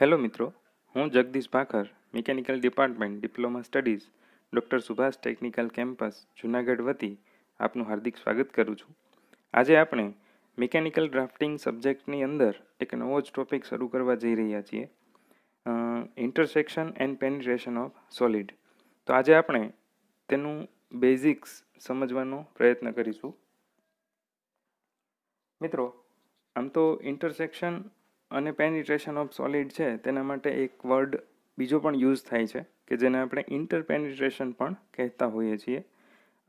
Hello મિત્રો હું Jagdish Bhakhar mechanical department diploma studies doctor Subhash technical campus Junagadh વતી આપનું હાર્દિક સ્વાગત કરું છું આજે આપણે મિકેનિકલ ડ્રાફ્ટિંગ સબ્જેક્ટની અંદર એક નવો જ ટોપિક શરૂ કરવા જઈ રહ્યા છીએ intersection and penetration of solid તો આજે આપણે તેનું બેઝિક્સ સમજવાનો પ્રયત્ન કરીશું મિત્રો આમ તો ઇન્ટરસેક્શન અને પેનિટ્રેશન ઓફ સોલિડ છે તેના માટે એક વર્ડ બીજો પણ યુઝ થાય છે કે જેને આપણે ઇન્ટરપેનિટ્રેશન પણ કહેતા હોઈએ છીએ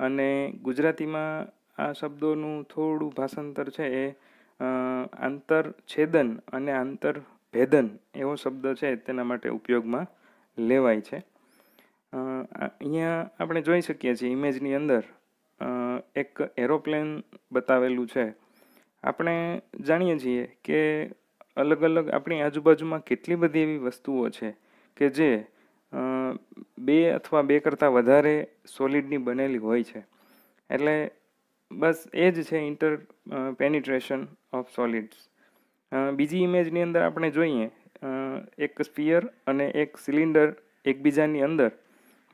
અને ગુજરાતીમાં આ શબ્દોનું થોડું ભાષાંતર છે એ આંતરછેદન અને આંતરભેદન એવો શબ્દ છે તેના માટે ઉપયોગમાં લેવાય છે અહીંયા આપણે જોઈ શકીએ છીએ ઇમેજની અંદર એક એરોપ્લેન બતાવેલું છે આપણે જાણીએ છીએ કે અલગ અલગ આપણી આજુબાજુમાં કેટલી બધી એવી વસ્તુઓ છે કે જે બે અથવા બે કરતાં વધારે સોલિડની બનેલી હોય છે એટલે બસ એ જ છે ઇન્ટર પેનિટ્રેશન ઓફ સોલિડ્સ બીજી ઇમેજની અંદર આપણે જોઈએ એક સ્પિયર અને એક સિલિન્ડર એકબીજાની અંદર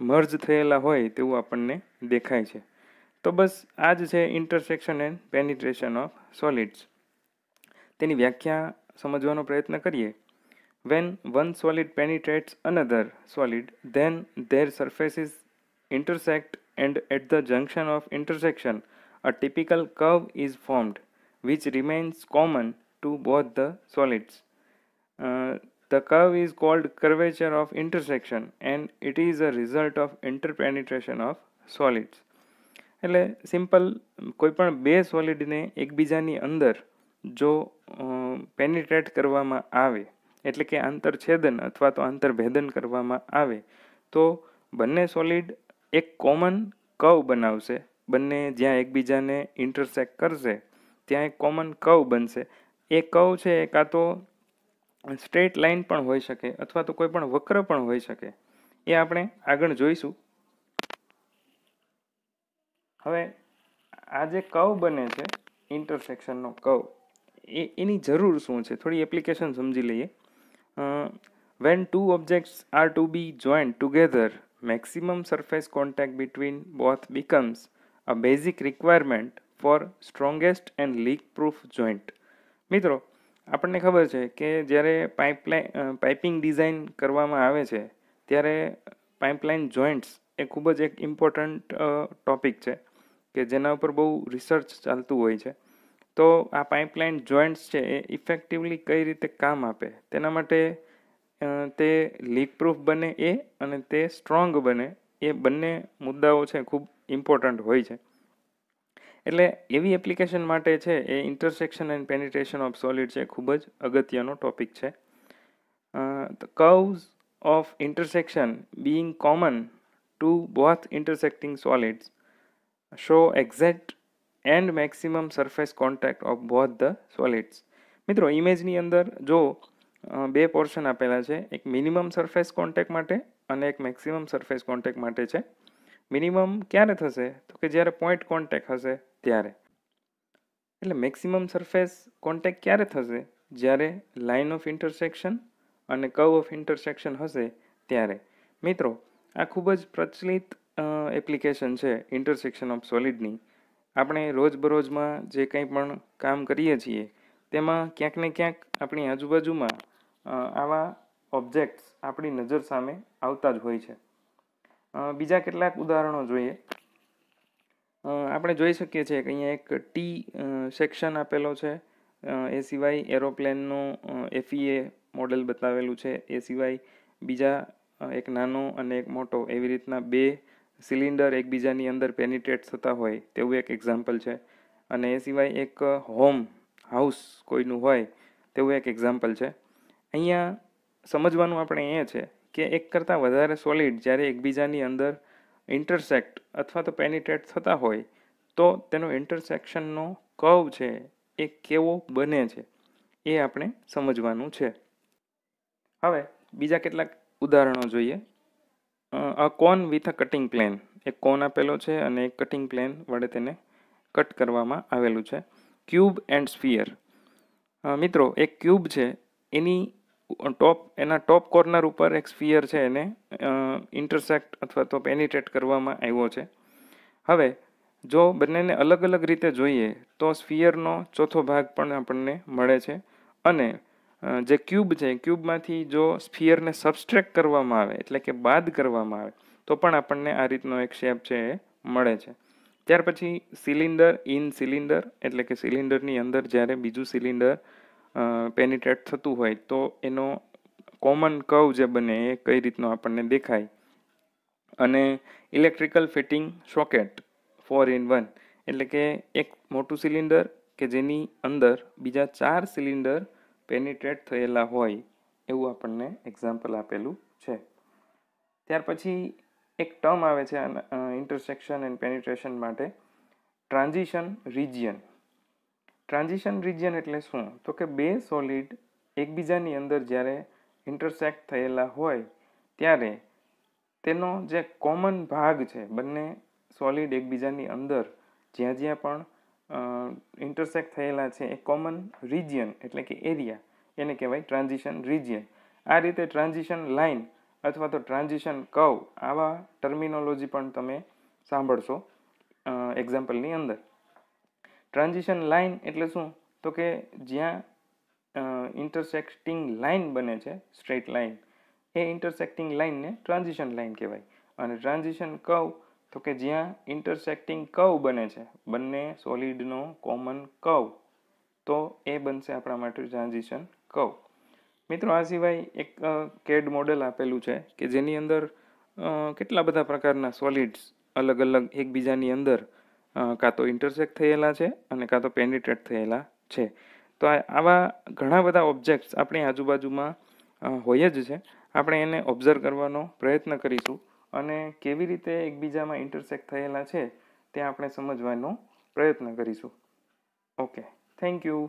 મર્જ થયેલા હોય તેવું આપણને દેખાય છે તો બસ આ જ છે intersection and penetration of solids તેની વ્યાખ્યા સમજવાનો પ્રયત્ન કરીએ when one solid penetrates another solid then their surfaces intersect and at the junction of intersection a typical curve is formed which remains common to both the solids. Uh, the curve is called curvature of intersection and it is a result of interpenetration of solids. એટલે simple કોઈ પણ બે સોલિડને એકબીજાની અંદર જો penetrate કરવામાં આવે એટલે કે આંતરછેદન અથવા તો આંતરભેદન કરવામાં આવે તો બંને સોલિડ એક કોમન કવ બનાવશે બંને જ્યાં એકબીજાને ઇન્ટરસેક્ટ કરશે ત્યાં એક કોમન કવ બનશે એ કવ છે એ કાં તો સ્ટ્રેટ લાઇન પણ હોઈ શકે અથવા તો કોઈ પણ વક્ર પણ હોઈ શકે એ આપણે આગળ જોઈશું હવે આ જે કવ બને છે ઇન્ટરસેક્શનનો કવ એ એની જરૂર શું છે થોડી એપ્લિકેશન સમજી લઈએ when two objects are to be joint together maximum surface contact between both becomes a basic requirement for strongest and leak proof joint મિત્રો આપણને ખબર છે કે જ્યારે પાઇપલાઇન પાઇપિંગ ડિઝાઇન કરવામાં આવે છે ત્યારે પાઇપલાઇન જોઈન્ટ્સ એ ખૂબ જ એક ઇમ્પોર્ટન્ટ ટોપિક છે કે જેના ઉપર બહુ રિસર્ચ ચાલતું હોય છે તો આ પાઇપલાઇન જોઈન્ટ્સ છે એ ઇફેક્ટિવલી કઈ રીતે કામ આપે તેના માટે તે લીક પ્રૂફ બને એ અને તે સ્ટ્રોંગ બને એ બંને મુદ્દાઓ છે ખૂબ ઇમ્પોર્ટન્ટ હોય છે એટલે એવી એપ્લિકેશન માટે છે એ intersection and penetration of solid છે ખૂબ જ અગત્યનો ટોપિક છે curves of intersection being common to both intersecting solids show exact and maximum surface contact of both the solids મિત્રો ઇમેજની અંદર જો બે પોર્શન આપેલા છે એક મિનિમમ સરફેસ કોન્ટેક્ટ માટે અને એક મેક્સિમમ સરફેસ કોન્ટેક્ટ માટે છે મિનિમમ ક્યારે થશે તો કે જ્યારે પોઈન્ટ કોન્ટેક્ટ હશે ત્યારે એટલે મેક્સિમમ સરફેસ કોન્ટેક ક્યારે થશે જ્યારે લાઇન ઓફ ઇન્ટરસેક્શન અને કવ ઓફ ઇન્ટરસેક્શન હશે ત્યારે મિત્રો આ ખૂબ જ પ્રચલિત એપ્લિકેશન છે ઇન્ટરસેક્શન ઓફ સોલિડની આપણે રોજબરોજમાં જે કંઈ પણ કામ કરીએ છીએ તેમાં ક્યાંક ને ક્યાંક આપણી આજુબાજુમાં આવા ઓબ્જેક્ટ્સ આપણી નજર સામે આવતા જ હોય છે બીજા કેટલાક ઉદાહરણો જોઈએ આપણે જોઈ શકીએ છીએ કે અહીંયા એક ટી સેક્શન આપેલો છે એ સિવાય એરોપ્લેનનું એફીએ મોડેલ બતાવેલું છે એ સિવાય બીજા એક નાનો અને એક મોટો એવી રીતના બે સિલિન્ડર એકબીજાની અંદર પેનિટ્રેટ થતા હોય તેવું એક એક્ઝામ્પલ છે અને એ સિવાય એક હોમ હાઉસ કોઈનું હોય તેવું એક એક્ઝામ્પલ છે અહીંયા સમજવાનું આપણે એ છે કે એક કરતાં વધારે સોલિડ જ્યારે એકબીજાની અંદર ઇન્ટરસેક્ટ અથવા તો પેનિટ્રેટ થતા હોય તો તેનો ઇન્ટરસેક્શનનો કવ છે એ કેવો બને છે એ આપણે સમજવાનું છે હવે બીજા કેટલાક ઉદાહરણો જોઈએ આ cone with a cutting plane એક કોન આપેલો છે અને એક કટિંગ પ્લેન વડે તેને કટ કરવામાં આવેલું છે ક્યુબ એન્ડ સ્ફિયર મિત્રો એક ક્યુબ છે એની ટોપ એના ટોપ કોર્નર ઉપર એક સ્ફિયર છે એને ઇન્ટરસેક્ટ અથવા તો પેનિટ્રેટ કરવામાં આવ્યો છે હવે જો બંનેને અલગ અલગ રીતે જોઈએ તો સ્ફિયરનો ચોથો ભાગ પણ આપણને મળે છે અને જે ક્યુબ છે ક્યુબમાંથી જો સ્ફિયરને સબસ્ટ્રેક કરવામાં આવે એટલે કે બાદ કરવામાં આવે તો પણ આપણને આ રીતનો એક શેપ છે એ મળે છે ત્યાર પછી સિલિન્ડર ઇન સિલિન્ડર એટલે કે સિલિન્ડરની અંદર જ્યારે બીજું સિલિન્ડર પેનિટ્રેટ થતું હોય તો એનો કોમન કવ જે બને એ કઈ રીતનો આપણને દેખાય અને electrical fitting socket four in one એટલે કે એક મોટું સિલિન્ડર કે જેની અંદર બીજા ચાર સિલિન્ડર પેનિટ્રેટ થયેલા હોય એવું આપણને એક્ઝામ્પલ આપેલું છે ત્યાર પછી એક ટર્મ આવે છે ઇન્ટરસેક્શન એન્ડ પેનિટ્રેશન માટે ટ્રાન્ઝિશન રિજિયન ટ્રાન્ઝિશન રિજિયન એટલે શું તો કે બે સોલિડ એકબીજાની અંદર જ્યારે ઇન્ટરસેક્ટ થયેલા હોય ત્યારે તેનો જે કોમન ભાગ છે બંને સોલિડ એકબીજાની અંદર જ્યાં જ્યાં પણ ઇન્ટરસેક્ટ થયેલા છે એ કોમન રિજિયન એટલે કે એરિયા એને કહેવાય ટ્રાન્ઝિશન રિજિયન આ રીતે ટ્રાન્ઝિશન લાઇન અથવા તો ટ્રાન્ઝિશન કવ આવા ટર્મિનોલોજી પણ તમે સાંભળશો એક્ઝામ્પલની અંદર ટ્રાન્ઝિશન લાઇન એટલે શું તો કે જ્યાં ઇન્ટરસેક્ટિંગ લાઇન બને છે સ્ટ્રેટ લાઇન એ ઇન્ટરસેક્ટિંગ લાઇનને ટ્રાન્ઝિશન લાઇન કહેવાય અને ટ્રાન્ઝિશન કવ તો કે જ્યાં ઇન્ટરસેક્ટિંગ કવ બને છે બંને સોલિડનો કોમન કવ તો એ બનશે આપણા માટે ટ્રાન્ઝિશન કવ મિત્રો આ સિવાય એક કેડ મોડેલ આપેલું છે કે જેની અંદર કેટલા બધા પ્રકારના સોલિડ્સ અલગ અલગ એકબીજાની અંદર કાં તો ઇન્ટરસેક્ટ થયેલા છે અને કાં તો પેનિટ્રેટ થયેલા છે તો આવા ઘણા બધા ઓબ્જેક્ટ્સ આપણી આજુબાજુમાં હોય જ છે આપણે એને ઓબ્ઝર્વ કરવાનો પ્રયત્ન કરીશું અને કેવી રીતે એકબીજામાં ઇન્ટરસેક્ટ થયેલા છે તે આપણે સમજવાનો પ્રયત્ન કરીશું ઓકે થેન્ક યુ